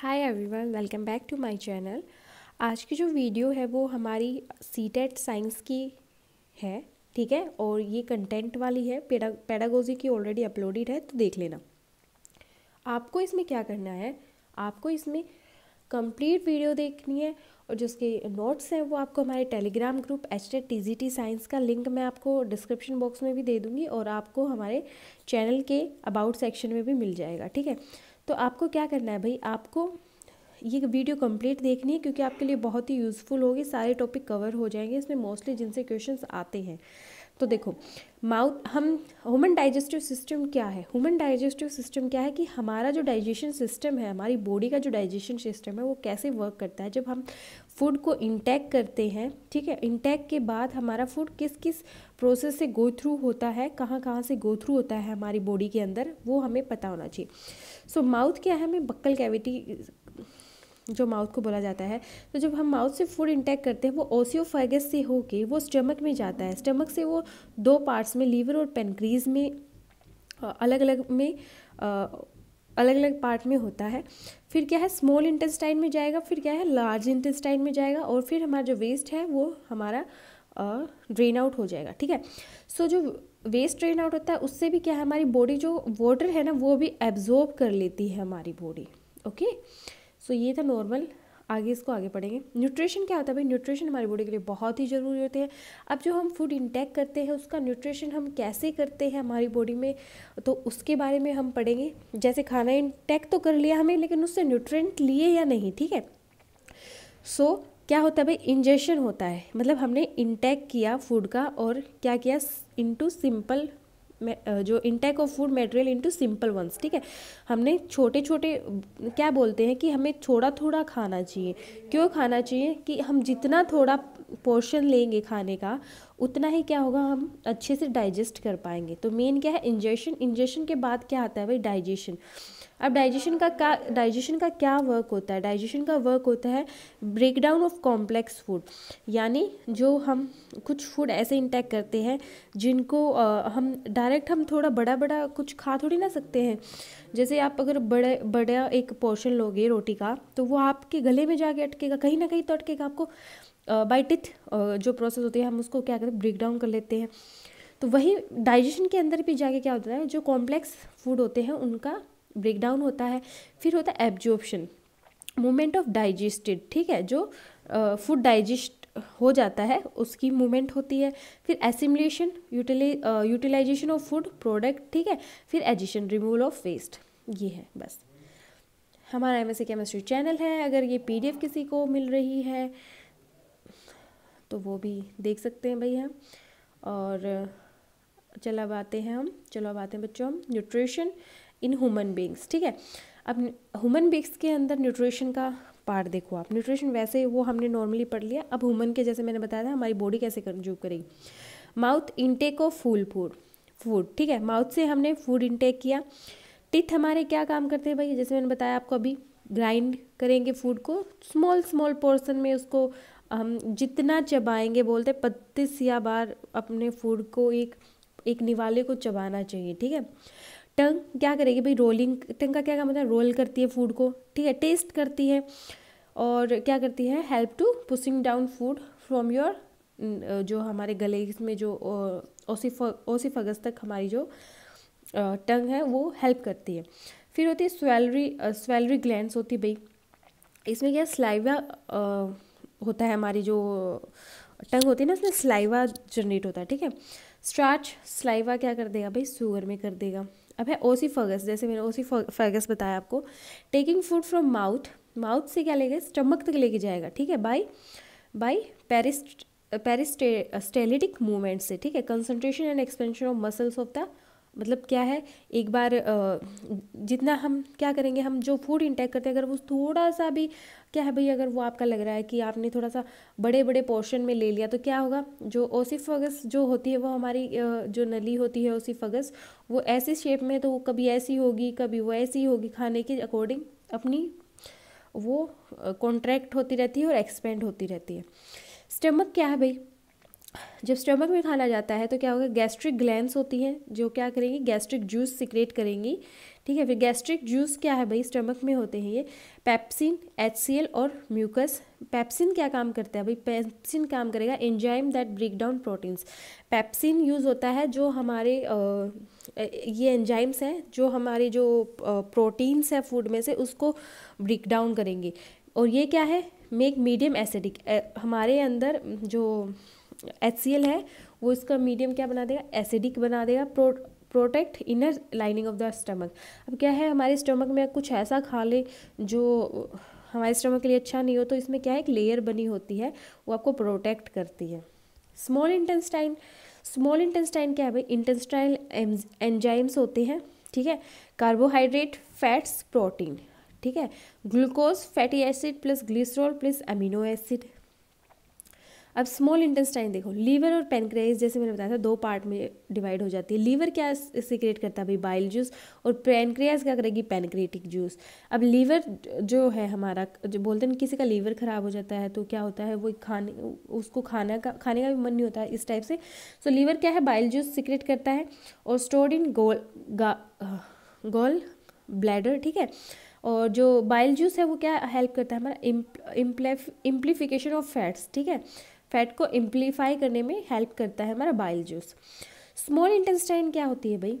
Hi everyone welcome back to my channel आज की जो वीडियो है वो हमारी सी टेट साइंस की है ठीक है और ये कंटेंट वाली है पेडा पेडागोजी की ऑलरेडी अपलोडेड है तो देख लेना आपको इसमें क्या करना है आपको इसमें कंप्लीट वीडियो देखनी है और जो उसके नोट्स हैं वो आपको हमारे telegram group H TET T G T science का लिंक मैं आपको डिस्क्रिप्शन बॉक्स में भी दे दूँगी और आपको हमारे चैनल के अबाउट सेक्शन में भी मिल जाएगा ठीक है तो आपको क्या करना है भाई आपको ये वीडियो कंप्लीट देखनी है क्योंकि आपके लिए बहुत ही यूज़फुल होगी सारे टॉपिक कवर हो जाएंगे इसमें मोस्टली जिनसे क्वेश्चंस आते हैं तो देखो माउथ हम ह्यूमन डाइजेस्टिव सिस्टम क्या है ह्यूमन डाइजेस्टिव सिस्टम क्या है कि हमारा जो डाइजेशन सिस्टम है हमारी बॉडी का जो डाइजेशन सिस्टम है वो कैसे वर्क करता है जब हम फूड को इंटेक करते हैं ठीक है इंटेक के बाद हमारा फूड किस किस प्रोसेस से गो थ्रू होता है कहाँ कहाँ से गो थ्रू होता है हमारी बॉडी के अंदर वो हमें पता होना चाहिए सो माउथ क्या है हमें बक्कल कैविटी जो माउथ को बोला जाता है तो जब हम माउथ से फूड इंटेक करते हैं वो ओसियोफाइगस से होके वो स्टमक में जाता है स्टमक से वो दो पार्ट्स में लीवर और पेनक्रीज में अलग अलग में अलग अलग पार्ट में होता है फिर क्या है स्मॉल इंटेस्टाइन में जाएगा फिर क्या है लार्ज इंटेस्टाइन में जाएगा और फिर हमारा जो वेस्ट है वो हमारा ड्रेन आउट हो जाएगा ठीक है सो so, जो वेस्ट ड्रेन आउट होता है उससे भी क्या है हमारी बॉडी जो वाटर है ना वो भी एब्जॉर्ब कर लेती है हमारी बॉडी ओके सो ये था नॉर्मल आगे इसको आगे पढ़ेंगे न्यूट्रिशन क्या होता है भाई न्यूट्रिशन हमारी बॉडी के लिए बहुत ही ज़रूरी होते हैं अब जो हम फूड इंटेक करते हैं उसका न्यूट्रिशन हम कैसे करते हैं हमारी बॉडी में तो उसके बारे में हम पढ़ेंगे जैसे खाना इंटेक तो कर लिया हमें लेकिन उससे न्यूट्रेंट लिए या नहीं ठीक है सो so, क्या होता है भाई इंजेशन होता है मतलब हमने इंटेक किया फूड का और क्या किया इंटू सिंपल जो intake of food material into simple ones ठीक है हमने छोटे छोटे क्या बोलते हैं कि हमें थोड़ा थोड़ा खाना चाहिए क्यों खाना चाहिए कि हम जितना थोड़ा पोर्शन लेंगे खाने का उतना ही क्या होगा हम अच्छे से डाइजेस्ट कर पाएंगे तो मेन क्या है इंजेशन इंजेशन के बाद क्या आता है भाई डाइजेशन अब डाइजेशन का क्या डाइजेशन का क्या वर्क होता है डाइजेशन का वर्क होता है ब्रेकडाउन ऑफ कॉम्प्लेक्स फूड यानी जो हम कुछ फूड ऐसे इंटेक करते हैं जिनको आ, हम डायरेक्ट हम थोड़ा बड़ा बड़ा कुछ खा थोड़ी ना सकते हैं जैसे आप अगर बड़े बड़ा एक पोर्शन लोगे रोटी का तो वो आपके गले में जाके अटकेगा कहीं ना कहीं तो अटकेगा आपको बाइटिथ जो प्रोसेस होती है हम उसको क्या करते हैं ब्रेक डाउन कर लेते हैं तो वही डाइजेशन के अंदर भी जाके क्या होता है जो कॉम्प्लेक्स फूड होते हैं उनका ब्रेक डाउन होता है फिर होता है एब्जॉर्प्शन मूवमेंट ऑफ डाइजेस्टेड ठीक है जो फूड uh, डाइजेस्ट हो जाता है उसकी मूवमेंट होती है फिर assimilation utilisation of food product ठीक है फिर एजिशन रिमूवल ऑफ वेस्ट ये है बस हमारा एम केमिस्ट्री चैनल है अगर ये पी डी एफ किसी को मिल रही है तो वो भी देख सकते हैं भैया और चलो अब आते हैं हम चलो अब आते हैं बच्चों हम न्यूट्रिशन इन ह्यूमन बींग्स ठीक है अब ह्यूमन बींग्स के अंदर न्यूट्रिशन का पार्ट देखो आप न्यूट्रिशन वैसे वो हमने नॉर्मली पढ़ लिया अब ह्यूमन के जैसे मैंने बताया था हमारी बॉडी कैसे कंज्यूम करेगी mouth intake of fool food food ठीक है माउथ से हमने फूड इनटेक किया टिथ हमारे क्या काम करते हैं भाई जैसे मैंने बताया आपको अभी ग्राइंड करेंगे फूड को स्मॉल स्मॉल पोर्सन में उसको हम जितना चबाएंगे बोलते बत्तीस या बार अपने फूड को एक एक निवाले को चबाना चाहिए ठीक है टंग क्या करेगी भाई रोलिंग टंग का क्या काम होता है रोल करती है फूड को ठीक है टेस्ट करती है और क्या करती है help to pushing down food from your जो हमारे गले में जो ओसीफ ओसीफगस तक हमारी जो टंग है वो हेल्प करती है फिर होती है स्वेलरी स्वेलरी ग्लैंड होती भाई इसमें क्या स्लाइवा होता है हमारी जो टंग होती है ना इसमें स्लाइवा जनरेट होता है ठीक है स्टार्च स्लाइवा क्या कर देगा भाई शुगर में कर देगा अब है ओसी फर्गस जैसे मैंने ओसी फर्गस बताया आपको taking food from mouth mouth से क्या लेगा स्टमक तक लेके जाएगा ठीक है by by perist peristaltic movement से ठीक है concentration and expansion of muscles of the मतलब क्या है एक बार जितना हम क्या करेंगे हम जो फूड इंटेक करते हैं अगर वो थोड़ा सा भी क्या है भाई अगर वो आपका लग रहा है कि आपने थोड़ा सा बड़े बड़े पोर्शन में ले लिया तो क्या होगा जो फगस जो होती है वो हमारी जो नली होती है ओसी फगस वो ऐसी शेप में तो कभी ऐसी होगी कभी वो ऐसी होगी खाने के अकॉर्डिंग अपनी वो कॉन्ट्रैक्ट होती रहती है और एक्सपेंड होती रहती है स्टमक क्या है भाई जब स्टमक में खाना जाता है तो क्या होगा गैस्ट्रिक ग्लैंड्स होती हैं जो क्या करेंगी गैस्ट्रिक जूस सिक्रेट करेंगी ठीक है फिर गैस्ट्रिक जूस क्या है भाई स्टमक में होते हैं ये पैप्सिन एच और म्यूकस पैप्सिन क्या काम करता है भाई पैप्सिन काम करेगा enzyme that break down proteins pepsin use होता है जो हमारे आ, ये एंजाइम्स हैं जो हमारे जो प्रोटीन्स हैं फूड में से उसको ब्रेक डाउन करेंगे और ये क्या है मेक मीडियम एसिडिक हमारे अंदर जो एच है वो इसका मीडियम क्या बना देगा एसिडिक बना देगा pro protect inner lining of the stomach अब क्या है हमारे स्टमक में कुछ ऐसा खा ले जो हमारे स्टमक के लिए अच्छा नहीं हो तो इसमें क्या है एक लेयर बनी होती है वो आपको प्रोटेक्ट करती है स्मॉल इंटेस्टाइन स्मॉल इंटेस्टाइन क्या है भाई इंटेस्टाइन एंजाइम्स होते हैं ठीक है कार्बोहाइड्रेट फैट्स प्रोटीन ठीक है glucose fatty acid plus glycerol plus amino acid अब स्मॉल इंटेस्टाइन देखो लीवर और पेनक्रेस जैसे मैंने बताया था दो पार्ट में डिवाइड हो जाती है लीवर क्या सिक्रेट करता है भाई बाइल जूस और पेनक्रियाज क्या करेगी पेनक्रेटिक जूस अब लीवर जो है हमारा जो बोलते हैं किसी का लीवर ख़राब हो जाता है तो क्या होता है वो खाने उसको खाना का खाने का भी मन नहीं होता है इस टाइप से सो लीवर क्या है बाइल जूस सिक्रेट करता है और stored in goal gall bladder ठीक है और जो बाइल जूस है वो क्या हेल्प करता है हमारा इम्प्लीफिकेशन ऑफ फैट्स ठीक है फैट को एम्पलीफाई करने में हेल्प करता है हमारा बाइल जूस स्मॉल इंटेस्टाइन क्या होती है भाई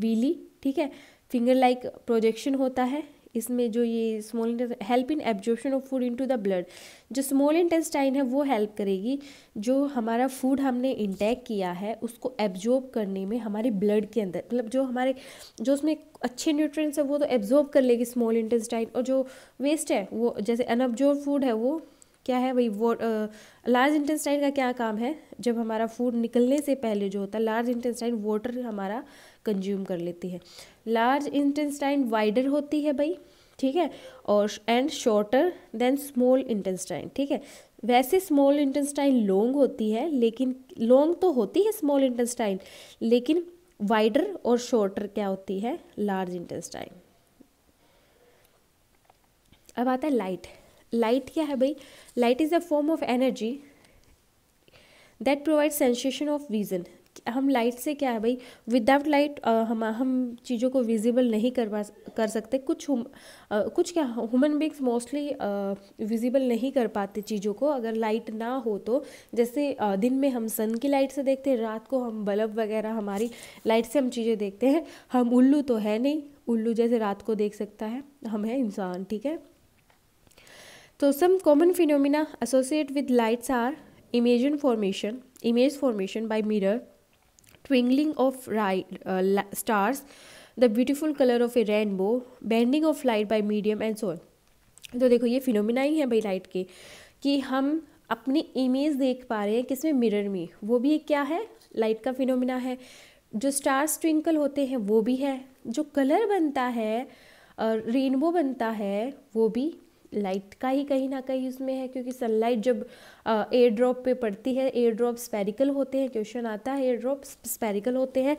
वीली ठीक है फिंगर लाइक प्रोजेक्शन होता है इसमें जो ये small help in absorption of food into the blood जो स्मॉल इंटेस्टाइन है वो हेल्प करेगी जो हमारा फूड हमने इंटेक किया है उसको एब्जॉर्ब करने में हमारे ब्लड के अंदर मतलब जो हमारे जो उसमें अच्छे न्यूट्रिएंट्स है वो तो एब्जॉर्ब कर लेगी स्मॉल इंटेस्टाइन और जो वेस्ट है वो जैसे अनअब्जॉर्ब फूड है वो क्या है भाई वो लार्ज इंटेस्टाइन का क्या काम है जब हमारा फूड निकलने से पहले जो होता है लार्ज इंटेस्टाइन वाटर हमारा कंज्यूम कर लेती है लार्ज इंटेस्टाइन वाइडर होती है भाई ठीक है और and shorter than small intestine ठीक है वैसे स्मॉल इंटेस्टाइन लॉन्ग होती है लेकिन लॉन्ग तो होती है स्मॉल इंटेस्टाइन लेकिन वाइडर और शॉर्टर क्या होती है लार्ज इंटेस्टाइन अब आता है लाइट लाइट क्या है भाई light is a form of energy that provide sensation of vision हम लाइट से क्या है भाई विदाउट लाइट हम हम चीज़ों को विजिबल नहीं करवा कर सकते कुछ हुम, आ, कुछ क्या ह्यूमन बींग्स मोस्टली विजिबल नहीं कर पाते चीज़ों को अगर लाइट ना हो तो जैसे आ, दिन में हम सन की लाइट से देखते हैं रात को हम बल्ब वगैरह हमारी लाइट से हम चीज़ें देखते हैं हम उल्लू तो है नहीं उल्लू जैसे रात को देख सकता है हम है इंसान ठीक है So some common phenomena associated with lights are image formation, image formation by mirror, twinkling of light, uh, stars, the beautiful color of a rainbow, bending of light by medium and so on. तो देखो ये phenomena ही है भाई light के कि हम अपनी image देख पा रहे हैं किसमें मिरर में वो भी क्या है लाइट का फिनोमिना है जो स्टार्स ट्विंकल होते हैं वो भी है जो कलर बनता है रेनबो बनता है वो भी लाइट का ही कहीं ना कहीं उसमें है क्योंकि सनलाइट जब एयर ड्रॉप पे पड़ती है एयर ड्रॉप स्पेरिकल होते हैं क्वेश्चन आता है एयर ड्रॉप स्पेरिकल होते हैं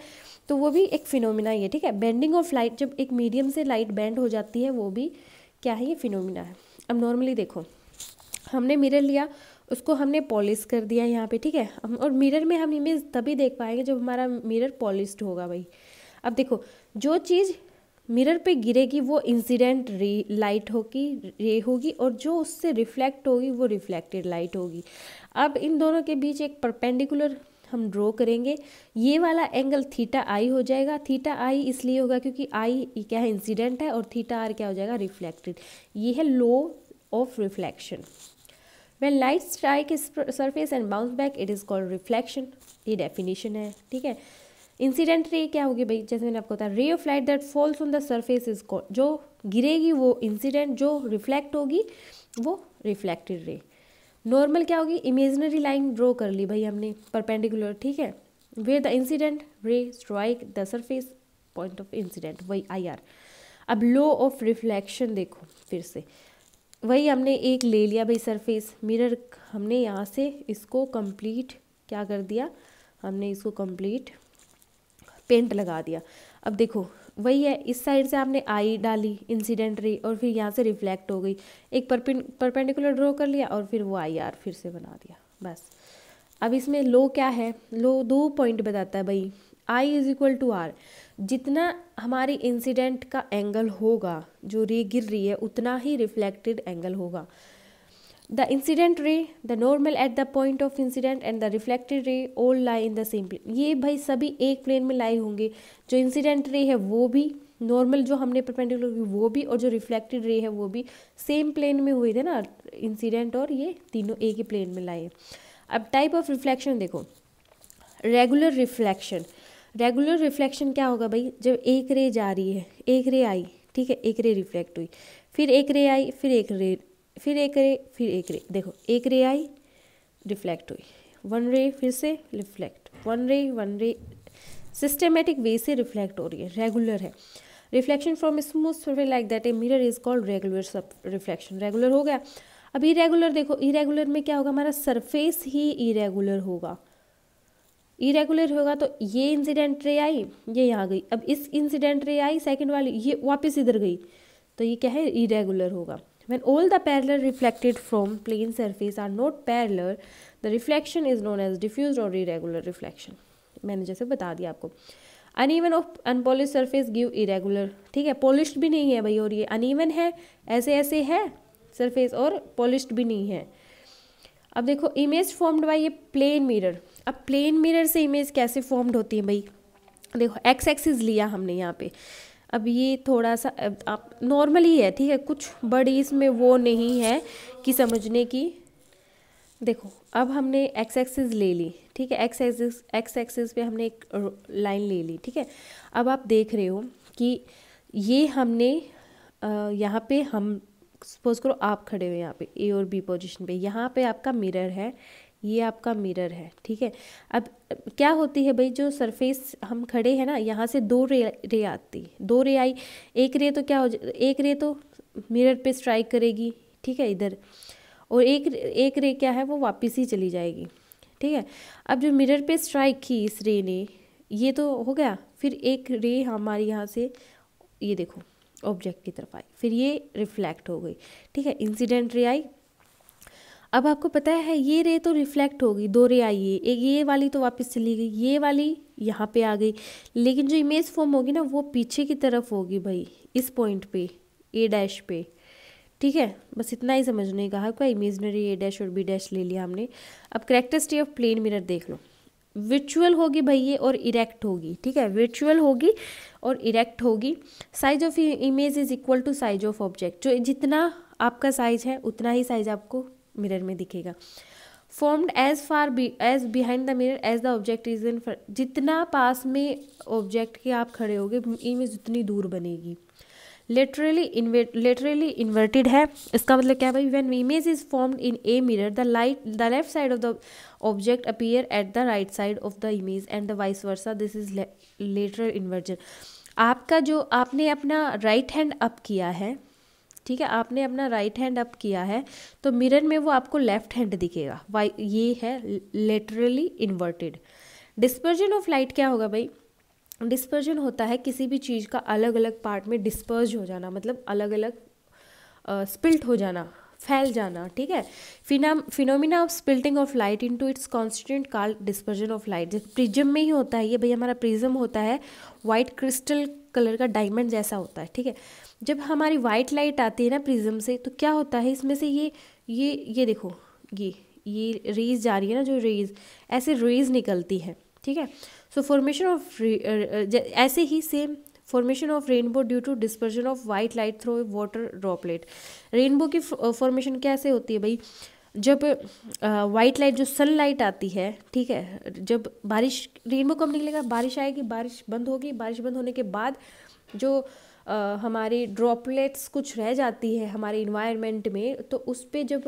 तो वो भी एक फिनोमिना ही है ठीक है बेंडिंग ऑफ लाइट जब एक मीडियम से लाइट बेंड हो जाती है वो भी क्या है ये फिनोमिना है अब नॉर्मली देखो हमने मिरर लिया उसको हमने पॉलिश कर दिया यहाँ पे ठीक है और मिरर में हम इमेज तभी देख पाएंगे जब हमारा मिरर पॉलिश्ड होगा भाई अब देखो जो चीज़ मिरर पे गिरेगी वो इंसिडेंट रे लाइट होगी रे होगी और जो उससे रिफ्लेक्ट होगी वो रिफ्लेक्टेड लाइट होगी अब इन दोनों के बीच एक परपेंडिकुलर हम ड्रॉ करेंगे ये वाला एंगल थीटा आई हो जाएगा थीटा आई इसलिए होगा क्योंकि आई क्या है इंसिडेंट है और थीटा आर क्या हो जाएगा रिफ्लेक्टेड ये है law of reflection when light strike surface and bounce back it is called reflection ये डेफिनेशन है ठीक है इंसिडेंट रे क्या होगी भाई जैसे मैंने आपको बताया ray of light that falls on the surface is call जो गिरेगी वो इंसिडेंट जो रिफ्लेक्ट होगी वो रिफ्लेक्टेड रे नॉर्मल क्या होगी इमेजनरी लाइन ड्रॉ कर ली भाई हमने परपेंडिकुलर ठीक है where the incident ray strike the surface point of incident वही आई आर अब लो ऑफ रिफ्लेक्शन देखो फिर से वही हमने एक ले लिया भाई सरफेस मिरर हमने यहाँ से इसको कंप्लीट क्या कर दिया हमने इसको कंप्लीट पेंट लगा दिया अब देखो वही है इस साइड से आपने आई डाली इंसिडेंट रही और फिर यहाँ से रिफ्लेक्ट हो गई एक परपें परपेंडिकुलर ड्रॉ कर लिया और फिर वो आई आर फिर से बना दिया बस अब इसमें लो क्या है लो दो पॉइंट बताता है भाई I is equal to R जितना हमारी इंसिडेंट का एंगल होगा जो रे गिर रही है उतना ही रिफ्लेक्टेड एंगल होगा The incident ray, the normal at the point of incident and the reflected ray all lie in the same plane. ये भाई सभी एक प्लेन में लाई होंगे जो इंसिडेंट रे है वो भी नॉर्मल जो हमने परपेंडिकुलर की वो भी और जो रिफ्लेक्टेड रे है वो भी सेम प्लेन में हुए थे ना इंसिडेंट और ये तीनों एक ही प्लेन में लाए अब टाइप ऑफ रिफ्लेक्शन देखो रेगुलर रिफ्लेक्शन रेगुलर रिफ्लेक्शन क्या होगा भाई जब एक रे जा रही है एक रे आई ठीक है एक रे रिफ्लेक्ट हुई फिर एक रे आई फिर एक रे फिर एक रे फिर एक रे देखो एक रे आई रिफ्लेक्ट हुई वन रे फिर से reflect one ray one ray systematic way से रिफ्लेक्ट हो रही है रेगुलर है reflection from smooth surface like that a mirror is called regular सब रिफ्लेक्शन रेगुलर हो गया अब इरेगुलर देखो इरेगुलर में क्या होगा हमारा सरफेस ही इरेगुलर होगा इरेगुलर होगा तो ये इंसिडेंट रे आई ये यहाँ गई अब इस इंसिडेंट रे आई सेकंड वाली ये वापस इधर गई तो ये क्या है इरेगुलर होगा When all the parallel reflected from plane surface are not parallel, the reflection is known as diffused or irregular reflection. मैंने जैसे बता दिया आपको uneven of unpolish surface give irregular ठीक है पॉलिश भी नहीं है भाई और ये अन ईवन है ऐसे ऐसे है सरफेस और पॉलिश भी नहीं है अब देखो इमेज फॉर्म्ड बाई ये प्लेन मिरर अब प्लेन मिरर से इमेज कैसे फॉर्म्ड होती है भाई देखो एक्स एक्सिस लिया हमने यहाँ पे अब ये थोड़ा सा आप नॉर्मल ही है ठीक है कुछ बड़ी इसमें वो नहीं है कि समझने की देखो अब हमने एक्स एक्सिस ले ली ठीक है एक्स एक्स एक्स एक्सिस पे हमने एक लाइन ले ली ठीक है अब आप देख रहे हो कि ये हमने यहाँ पे हम सपोज करो आप खड़े हो यहाँ पे ए और बी पोजीशन पे यहाँ पे आपका मिरर है ये आपका मिरर है ठीक है अब क्या होती है भाई जो सरफेस हम खड़े हैं ना यहाँ से दो रे रे आती है दो रे आई एक रे तो क्या हो एक रे तो मिरर पे स्ट्राइक करेगी ठीक है इधर और एक एक रे क्या है वो वापस ही चली जाएगी ठीक है अब जो मिरर पे स्ट्राइक की इस रे ने ये तो हो गया फिर एक रे हमारे यहाँ से ये देखो ऑब्जेक्ट की तरफ आई फिर ये रिफ्लेक्ट हो गई ठीक है इंसिडेंट रे आई अब आपको पता है ये रे तो रिफ्लेक्ट होगी दो रे आई है एक ये वाली तो वापस चली गई ये वाली यहाँ पे आ गई लेकिन जो इमेज फॉर्म होगी ना वो पीछे की तरफ होगी भाई इस पॉइंट पे ए डैश पे ठीक है बस इतना ही समझने का है कोई इमेजनरी ए डैश और बी डैश ले लिया हमने अब स्टे ऑफ प्लेन मिरर देख लो विचुअल होगी भाई ये और इरेक्ट होगी ठीक है विचुअल होगी और इरेक्ट होगी size of image is equal to size of object जो जितना आपका साइज है उतना ही साइज आपको मिरर में दिखेगा formed as far as behind the mirror as the object is in जितना पास में ऑब्जेक्ट के आप खड़े होगे इमेज उतनी दूर बनेगी लेटरली इन्वर्ट लेटरली इन्वर्टेड है इसका मतलब क्या है भाई when image is formed in a mirror the light the left side of the object appear at the right side of the image and the vice versa this is lateral inversion आपका जो आपने अपना right hand up किया है ठीक है आपने अपना राइट हैंड अप किया है तो मिरर में वो आपको लेफ्ट हैंड दिखेगा वाई ये है laterally inverted dispersion of light क्या होगा भाई डिस्पर्जन होता है किसी भी चीज़ का अलग अलग पार्ट में डिस्पर्ज हो जाना मतलब अलग अलग स्पिल्ट हो जाना फैल जाना ठीक है phenom phenomena of splitting of light into its constant card dispersion of light जैसे प्रिजम में ही होता है ये भाई हमारा प्रिजम होता है वाइट क्रिस्टल कलर का डायमंड जैसा होता है ठीक है जब हमारी वाइट लाइट आती है ना प्रिज्म से तो क्या होता है इसमें से ये ये ये देखो ये ये रेज जा रही है ना जो रेज ऐसे रेज निकलती है ठीक है सो फॉर्मेशन ऑफ ऐसे ही same formation of rainbow due to dispersion of white light through water droplet rainbow की फॉर्मेशन कैसे होती है भाई जब वाइट लाइट जो सन लाइट आती है ठीक है जब बारिश रेनबो कब निकलेगा बारिश आएगी बारिश बंद होगी बारिश बंद होने के बाद जो हमारे ड्रॉपलेट्स कुछ रह जाती है हमारे इन्वायरमेंट में तो उस पर जब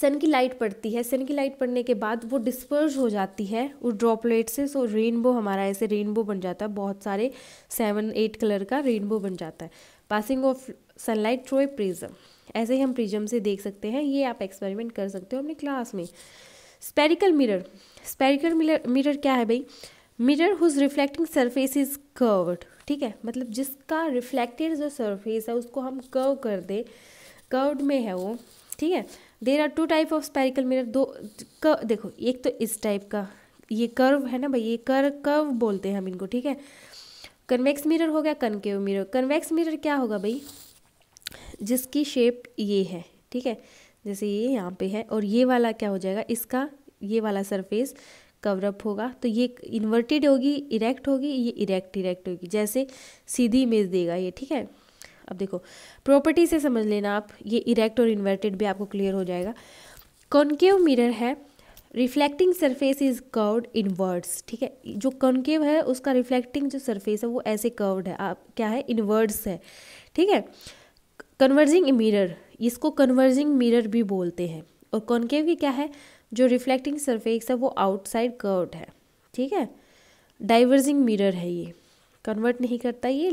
सन की लाइट पड़ती है सन की लाइट पड़ने के बाद वो डिस्पर्स हो जाती है उस ड्रॉपलेट से सो रेनबो हमारा ऐसे रेनबो बन जाता है बहुत सारे सेवन एट कलर का रेनबो बन जाता है passing of sunlight through a prism ऐसे ही हम प्रिज्म से देख सकते हैं ये आप एक्सपेरिमेंट कर सकते हो अपने क्लास में spherical mirror spherical mirror mirror क्या है भाई mirror whose reflecting surface is curved ठीक है मतलब जिसका रिफ्लेक्टेड जो सरफेस है उसको हम कर्व कर दे कर्व्ड में है वो ठीक है there are two type of spherical mirror दो कर, देखो एक तो इस टाइप का ये कर्व है ना भाई ये कर कर्व बोलते हैं हम इनको ठीक है कन्वेक्स मिरर हो गया कनकेव मिरर कन्वेक्स मिरर क्या होगा भाई जिसकी शेप ये है ठीक है जैसे ये यहाँ पे है और ये वाला क्या हो जाएगा इसका ये वाला सरफेस कवरअप होगा तो ये इन्वर्टेड होगी इरेक्ट होगी ये इरेक्ट इरेक्ट होगी जैसे सीधी इमेज देगा ये ठीक है अब देखो प्रॉपर्टी से समझ लेना आप ये इरेक्ट और इन्वर्टेड भी आपको क्लियर हो जाएगा कॉन्केव मिरर है reflecting surface is curved inwards ठीक है जो कॉन्केव है उसका रिफ्लेक्टिंग जो सरफेस है वो ऐसे कर्व्ड है आप क्या है इनवर्ड्स है ठीक है कन्वर्जिंग मिरर इसको कन्वर्जिंग मिरर भी बोलते हैं और कॉन्केव की क्या है जो रिफ्लेक्टिंग सरफेस है वो आउटसाइड कर्व्ड है ठीक है डाइवर्जिंग मिरर है ये कन्वर्ट नहीं करता ये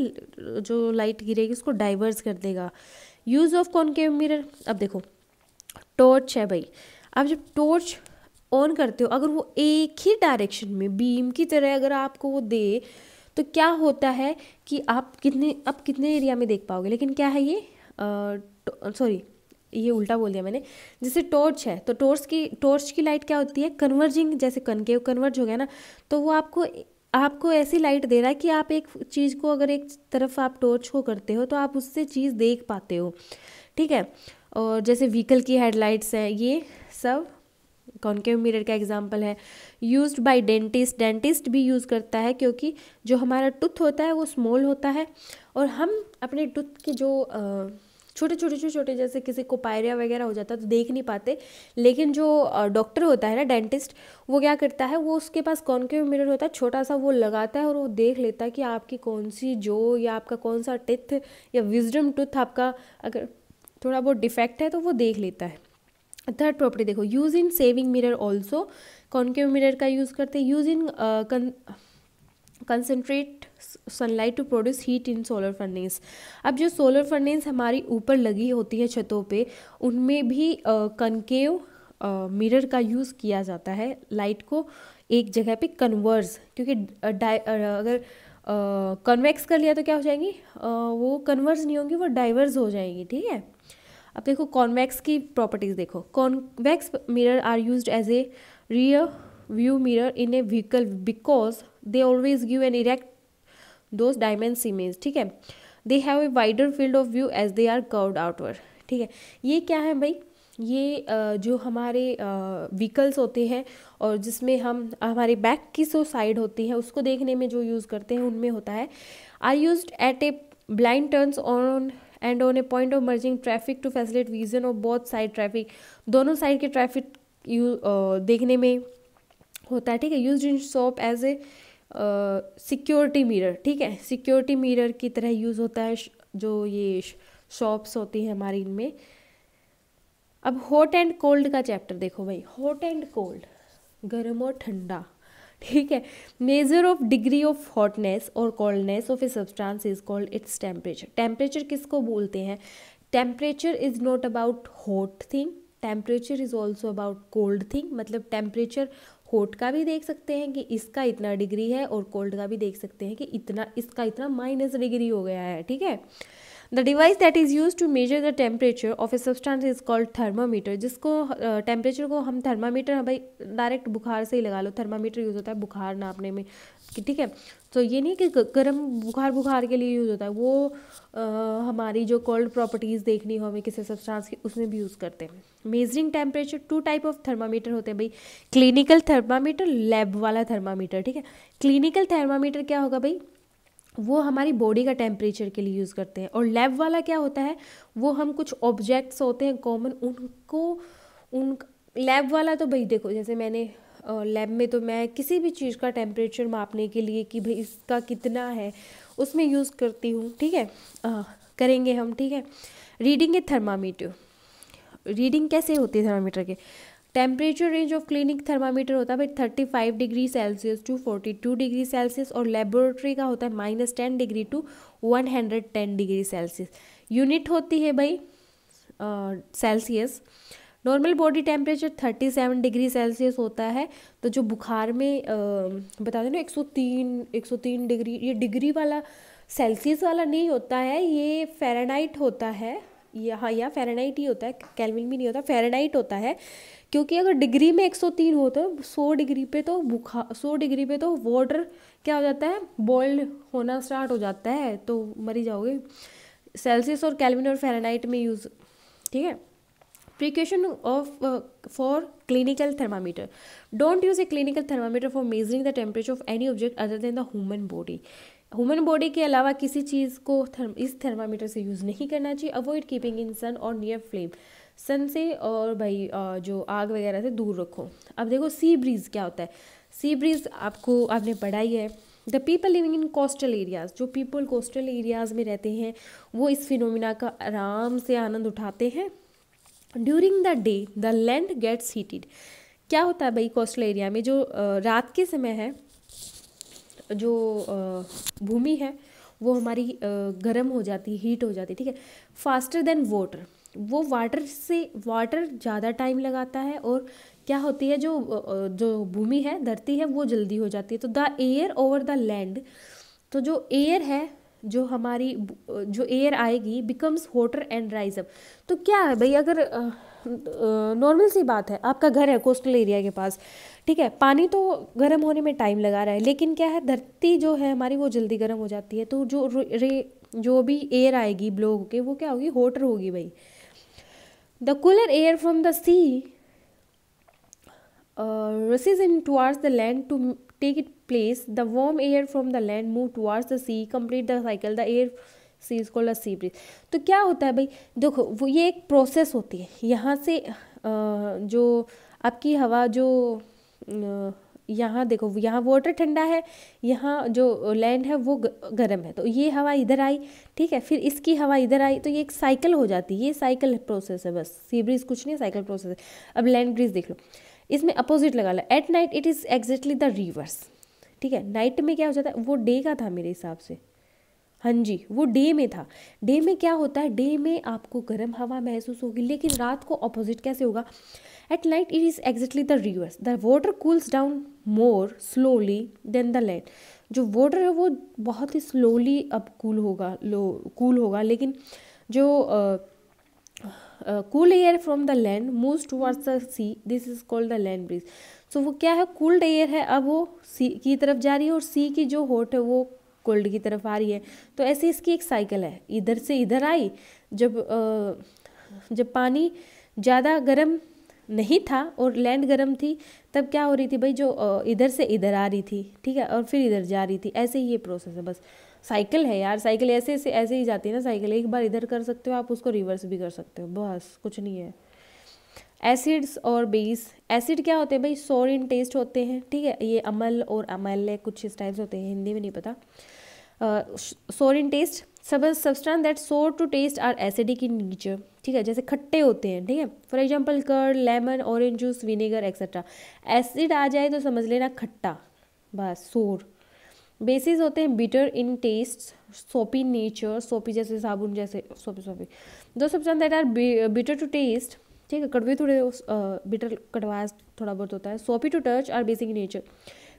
जो लाइट गिरेगी उसको डाइवर्स कर देगा यूज़ ऑफ कॉनकेव मिरर अब देखो टॉर्च है भाई आप जब टॉर्च ऑन करते हो अगर वो एक ही डायरेक्शन में बीम की तरह अगर आपको वो दे तो क्या होता है कि आप कितने आप कितने एरिया में देख पाओगे लेकिन क्या है ये सॉरी ये उल्टा बोल दिया मैंने जैसे टॉर्च है तो टॉर्च की टॉर्च की लाइट क्या होती है कन्वर्जिंग जैसे कनकेव कन्वर्ज हो गया ना तो वो आपको आपको ऐसी लाइट दे रहा है कि आप एक चीज़ को अगर एक तरफ आप टॉर्च को करते हो तो आप उससे चीज़ देख पाते हो ठीक है और जैसे व्हीकल की हेडलाइट्स हैं ये सब कॉन्केव मिरर का एग्जाम्पल है यूज बाय डेंटिस्ट डेंटिस्ट भी यूज़ करता है क्योंकि जो हमारा टूथ होता है वो स्मॉल होता है और हम अपने टूथ की जो आ, छोटे छोटे छोटे छोटे जैसे किसी को पायरिया वगैरह हो जाता है तो देख नहीं पाते लेकिन जो डॉक्टर होता है ना डेंटिस्ट वो क्या करता है वो उसके पास कॉन्केव मिरर होता है छोटा सा वो लगाता है और वो देख लेता है कि आपकी कौन सी जो या आपका कौन सा टिथ या विजडम टूथ आपका अगर थोड़ा बहुत डिफेक्ट है तो वो देख लेता है थर्ड प्रॉपर्टी देखो use in shaving mirror also concave mirror का यूज़ करते हैं use in concentrate sunlight to produce heat in solar furnace अब जो सोलर फर्नेस हमारी ऊपर लगी होती है छतों पे उनमें भी कनकेव मिरर का यूज़ किया जाता है लाइट को एक जगह पे कन्वर्स क्योंकि अगर कन्वेक्स कर लिया तो क्या हो जाएंगी वो कन्वर्स नहीं होंगी वो डाइवर्स हो जाएंगी ठीक है अब देखो कॉन्वेक्स की प्रॉपर्टीज़ देखो convex mirror are use as a rear view mirror in a vehicle because they always give an erect those dimensions image ठीक है they have a wider field of view as they are curved outward ठीक है ये क्या है भाई ये जो हमारे व्हीकल्स होते हैं और जिसमें हम हमारे बैक की जो साइड होती है उसको देखने में जो यूज़ करते हैं उनमें होता है are use at a blind turns on and on a point of merging traffic to facilitate vision of both side traffic दोनों साइड के ट्रैफिक यू देखने में होता है ठीक है use in shop as a security mirror ठीक है सिक्योरिटी मिरर की तरह यूज़ होता है जो ये शॉप्स होती हैं हमारी इनमें अब हॉट एंड कोल्ड का चैप्टर देखो भाई हॉट एंड कोल्ड गर्म और ठंडा ठीक है measure of degree of hotness और coldness of a substance is called its temperature temperature किसको बोलते हैं temperature is not about hot thing temperature is also about cold thing मतलब टेम्परेचर हॉट का भी देख सकते हैं कि इसका इतना डिग्री है और कोल्ड का भी देख सकते हैं कि इतना इसका इतना माइनस डिग्री हो गया है ठीक है the device that is use to measure the temperature of a substance is called thermometer जिसको टेम्परेचर uh, को हम थर्मामीटर हाँ भाई डायरेक्ट बुखार से ही लगा लो थर्मामीटर यूज़ होता है बुखार नापने में ठीक है तो ये नहीं कि गर्म बुखार बुखार के लिए यूज़ होता है वो आ, हमारी जो कोल्ड प्रॉपर्टीज़ देखनी हो हमें किसी सब्सटेंस की उसमें भी यूज़ करते हैं measuring temperature two type of thermometer होते हैं भाई क्लिनिकल थर्मामीटर लैब वाला थर्मामीटर ठीक है क्लिनिकल थर्मामीटर क्या होगा भाई वो हमारी बॉडी का टेम्परेचर के लिए यूज़ करते हैं और लैब वाला क्या होता है वो हम कुछ ऑब्जेक्ट्स होते हैं कॉमन उनको उन लैब वाला तो भाई देखो जैसे मैंने लैब में तो मैं किसी भी चीज़ का टेम्परेचर मापने के लिए कि भाई इसका कितना है उसमें यूज़ करती हूँ ठीक है करेंगे हम ठीक है रीडिंग ए थर्मामीटर रीडिंग कैसे होती है थर्मामीटर के temperature range of clinic thermometer होता है भाई thirty five degree Celsius to forty two degree Celsius और लेबोरेटरी का होता है minus ten degree to one hundred ten degree Celsius unit होती है भाई Celsius uh, normal body temperature thirty seven degree Celsius होता है तो जो बुखार में बता दें ना सौ तीन डिग्री ये डिग्री वाला सेल्सियस वाला नहीं होता है ये फेरानाइट होता है यहाँ हाँ या फेरानाइट ही होता है कैलविन भी नहीं होता फेरानाइट होता है क्योंकि अगर डिग्री में 103 हो तो 100 डिग्री पे तो बुखार 100 डिग्री पे तो वाटर क्या हो जाता है बॉइल्ड होना स्टार्ट हो जाता है तो मरी जाओगे सेल्सियस और कैलविन और फेरानाइट में यूज़ ठीक है precaution of for clinical thermometer don't use a clinical thermometer for measuring the temperature of any object other than the human body human body के अलावा किसी चीज़ को थर्म इस थर्मामीटर से यूज़ नहीं करना चाहिए अवॉइड कीपिंग इन सन और नियर फ्लेम सन से और भाई जो आग वगैरह से दूर रखो अब देखो सी ब्रीज़ क्या होता है सी ब्रीज़ आपको आपने पढ़ाई है the people living in coastal areas जो पीपल कोस्टल एरियाज़ में रहते हैं वो इस फिनोमिना का आराम से आनंद उठाते हैं during the day the land gets heated क्या होता है भाई कोस्टल एरिया में जो रात के समय है जो भूमि है वो हमारी गर्म हो जाती है हीट हो जाती है ठीक है फास्टर देन वाटर वो वाटर से वाटर ज़्यादा टाइम लगाता है और क्या होती है जो जो भूमि है धरती है वो जल्दी हो जाती है तो the air over the land तो जो एयर है जो हमारी जो एयर आएगी becomes hotter and rise up तो क्या है भाई अगर नॉर्मल सी बात है आपका घर है कोस्टल एरिया के पास ठीक है पानी तो गर्म होने में टाइम लगा रहा है लेकिन क्या है धरती जो है हमारी वो जल्दी गर्म हो जाती है तो जो रे जो भी एयर आएगी ब्लो होके वो क्या होगी होटर होगी भाई the cooler air from the sea rushes in towards the land to take it place the warm air from the land move towards the sea complete the cycle the air sea is called sea breeze तो क्या होता है भाई देखो वो ये एक process होती है यहाँ से जो आपकी हवा जो यहाँ देखो यहाँ वाटर ठंडा है यहाँ जो लैंड है वो गर्म है तो ये हवा इधर आई ठीक है फिर इसकी हवा इधर आई तो ये एक साइकिल हो जाती है ये साइकिल प्रोसेस है बस सी ब्रिज कुछ नहीं साइकिल प्रोसेस है अब लैंड ब्रिज देख लो इसमें अपोजिट लगा लो at night it is exactly the reverse ठीक है नाइट में क्या हो जाता है वो डे का था मेरे हिसाब से हाँ जी वो डे में था डे में क्या होता है डे में आपको गर्म हवा महसूस होगी लेकिन रात को अपोजिट कैसे होगा at night it is exactly the reverse the water cools down more slowly than the land जो वाटर है वो बहुत ही स्लोली अब कूल होगा लो कूल होगा लेकिन जो cool air from the land move towards the sea this is called the land breeze so तो वो क्या है कोल्ड एयर है अब वो सी की तरफ जा रही है और सी की जो होट है वो कोल्ड की तरफ आ रही है तो ऐसे इसकी एक साइकिल है इधर से इधर आई जब जब पानी ज़्यादा गर्म नहीं था और लैंड गर्म थी तब क्या हो रही थी भाई जो इधर से इधर आ रही थी ठीक है और फिर इधर जा रही थी ऐसे ही ये प्रोसेस है बस साइकिल है यार साइकिल ऐसे ऐसे ऐसे ही जाती है ना साइकिल एक बार इधर कर सकते हो आप उसको रिवर्स भी कर सकते हो बस कुछ नहीं है एसिड्स और बेस एसिड क्या होते हैं भाई सोर इन टेस्ट होते हैं ठीक है ये अमल और अमल्य कुछ इस टाइप्स होते हैं हिंदी में नहीं पता सोर इन टेस्ट सब substance that sour to taste are acidic in nature ठीक है जैसे खट्टे होते हैं ठीक है फॉर एग्जाम्पल कर lemon orange juice vinegar etcetera acid आ जाए तो समझ लेना खट्टा बस सोर बेसिस होते हैं bitter in taste soapy nature soapy जैसे साबुन जैसे सोपी सोपी दो substance that are bitter to taste ठीक है कड़वे थोड़े बिटर कड़वास थोड़ा बहुत होता है soapy to touch are basic nature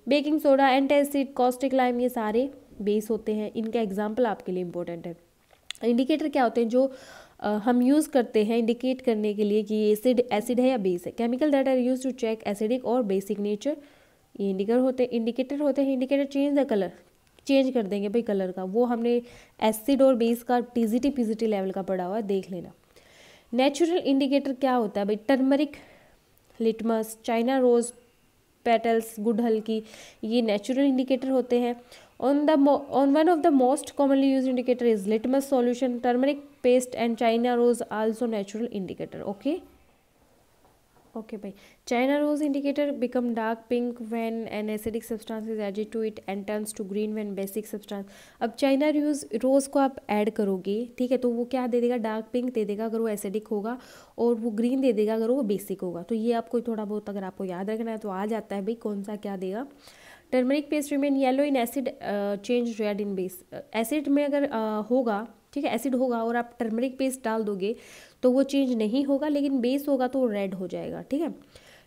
baking soda antacid caustic lime ये सारे बेस होते हैं इनका एग्जाम्पल आपके लिए इंपॉर्टेंट है इंडिकेटर क्या होते हैं जो हम यूज़ करते हैं इंडिकेट करने के लिए कि ये एसिड एसिड है या बेस है chemical that are use to check acidic और बेसिक नेचर ये इंडिकेटर होते हैं इंडिकेटर होते हैं indicator change the colour change कर देंगे भाई कलर का वो हमने एसिड और बेस का टीजीटी पीजीटी लेवल का पढ़ा हुआ है देख लेना नेचुरल इंडिकेटर क्या होता है भाई turmeric litmus China rose petals गुड हल्की ये नेचुरल इंडिकेटर होते हैं on the on one of the most commonly use indicator is litmus solution turmeric paste and China rose also natural indicator okay okay भाई China rose indicator become dark pink when an acidic substance is added to it and turns to green when basic substance. अब China rose rose को आप add करोगे ठीक है तो वो क्या दे देगा डार्क पिंक दे देगा अगर वो एसिडिक होगा और वो ग्रीन दे देगा अगर वो बेसिक होगा तो ये आपको थोड़ा बहुत अगर आपको याद रखना है तो आ जाता है भाई कौन सा क्या देगा turmeric paste remain yellow in acid change red in base acid में अगर uh, होगा ठीक है एसिड होगा और आप टर्मरिक पेस्ट डाल दोगे तो वो चेंज नहीं होगा लेकिन बेस होगा तो रेड हो जाएगा ठीक है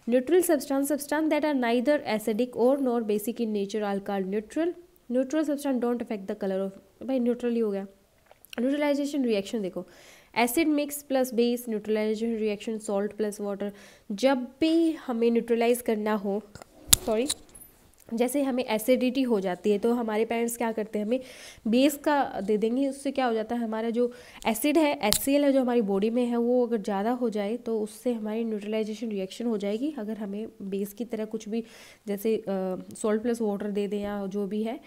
neutral substance substance that are neither acidic और नॉर बेसिक इन नेचर आल कार neutral neutral substance don't affect the colour of भाई न्यूट्रल ही हो गया न्यूट्रलाइजेशन रिएक्शन देखो acid mix plus base neutralisation reaction salt plus water जब भी हमें न्यूट्रलाइज करना हो सॉरी जैसे हमें एसिडिटी हो जाती है तो हमारे पेरेंट्स क्या करते हैं हमें बेस का दे देंगे उससे क्या हो जाता है हमारा जो एसिड है एस है जो हमारी बॉडी में है वो अगर ज़्यादा हो जाए तो उससे हमारी न्यूट्रलाइजेशन रिएक्शन हो जाएगी अगर हमें बेस की तरह कुछ भी जैसे सॉल्ट प्लस वाटर दे दें या जो भी है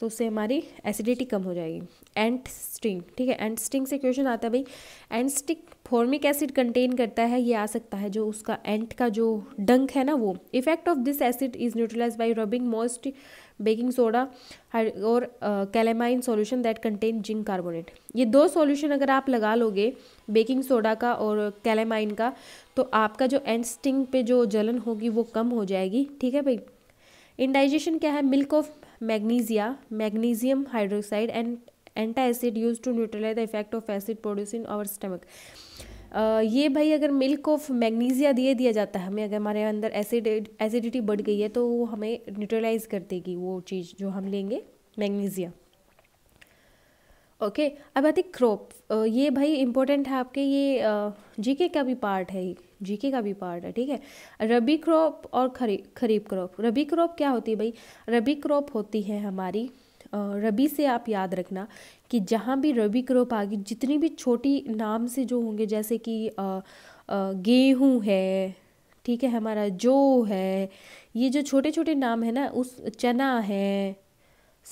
तो उससे हमारी एसिडिटी कम हो जाएगी एंड स्टिंग ठीक है एंड स्टिंग से क्वेश्चन आता है भाई ant sting formic acid contain करता है ये आ सकता है जो उसका एंट का जो डंक है ना वो effect of this acid is neutralise by rubbing moist baking soda और calamine solution that contain zinc carbonate ये दो सॉल्यूशन अगर आप लगा लोगे बेकिंग सोडा का और कैलेमाइन का तो आपका जो एंड स्टिंग पे जो जलन होगी वो कम हो जाएगी ठीक है भाई इंडाइजेशन क्या है milk of magnesia magnesium hydroxide and antacid use to neutralise the effect of acid produce in our stomach ये भाई अगर मिल्क ऑफ मैग्नीजिया दिए दिया जाता है हमें अगर हमारे अंदर एसिड एसिडिटी बढ़ गई है तो वो हमें न्यूट्रलाइज कर देगी वो चीज़ जो हम लेंगे मैग्नीजिया ओके okay, अब आती क्रॉप ये भाई इम्पोर्टेंट है आपके ये जीके का भी पार्ट है जीके का भी पार्ट है ठीक है रबी क्रॉप और खरी खरीफ क्रॉप रबी क्रॉप क्या होती है भाई रबी क्रॉप होती है हमारी रबी से आप याद रखना कि जहाँ भी रबी क्रॉप आगे जितनी भी छोटी नाम से जो होंगे जैसे कि गेहूँ है ठीक है हमारा जो है ये जो छोटे छोटे नाम है ना उस चना है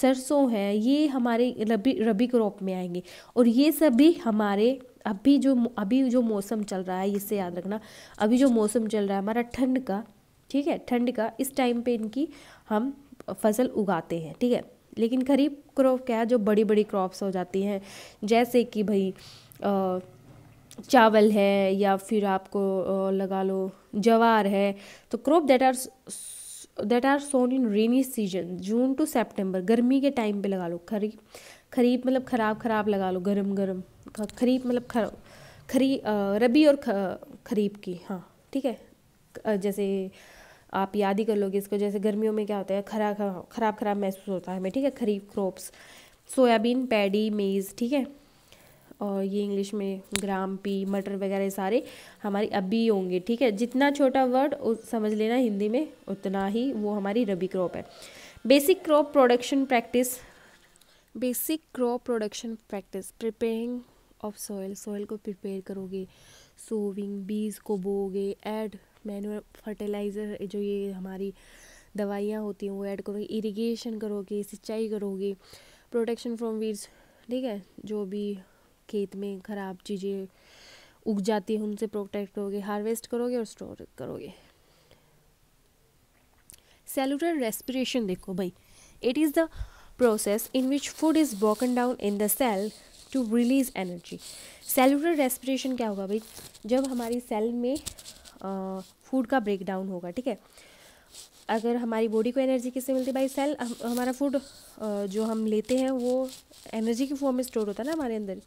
सरसों है ये हमारे रबी रबी क्रॉप में आएंगे और ये सभी हमारे अभी जो अभी जो मौसम चल रहा है इससे याद रखना अभी जो मौसम चल रहा है हमारा ठंड का ठीक है ठंड का इस टाइम पे इनकी हम फसल उगाते हैं ठीक है लेकिन खरीफ क्रॉप क्या है जो बड़ी बड़ी क्रॉप्स हो जाती हैं जैसे कि भाई चावल है या फिर आपको लगा लो जवार है तो crop that are that are sown in rainy season June to September गर्मी के टाइम पे लगा लो खरीफ खरीफ मतलब ख़राब ख़राब लगा लो गर्म गर्म खरीफ मतलब खर, खरी रबी और खरीफ की हाँ ठीक है जैसे आप याद ही कर लोगे इसको जैसे गर्मियों में क्या होता है खरा खराब खराब महसूस होता है हमें ठीक है खरीफ क्रॉप्स सोयाबीन पैडी मेज़ ठीक है और ये इंग्लिश में ग्राम पी मटर वगैरह सारे हमारी अभी होंगे ठीक है जितना छोटा वर्ड समझ लेना हिंदी में उतना ही वो हमारी रबी क्रॉप है basic crop production practice basic crop production practice preparing of soil soil को प्रिपेयर करोगे सोविंग बीज को बोगे एड मैनुअल फर्टिलाइज़र जो ये हमारी दवाइयाँ होती हैं वो ऐड करोगे इरिगेशन करोगे सिंचाई करोगे प्रोटेक्शन फ्रॉम वीड्स ठीक है जो भी खेत में ख़राब चीज़ें उग जाती हैं उनसे प्रोटेक्ट करोगे हार्वेस्ट करोगे और स्टोर करोगे सेलुलर रेस्पिरेशन देखो भाई it is the process in which food is broken down in the cell to release energy cellular respiration क्या होगा भाई जब हमारी सेल में फूड का ब्रेक डाउन होगा ठीक है अगर हमारी बॉडी को एनर्जी किससे मिलती है बाई सेल हम, हमारा फूड जो हम लेते हैं वो एनर्जी के फॉर्म में स्टोर होता है ना हमारे अंदर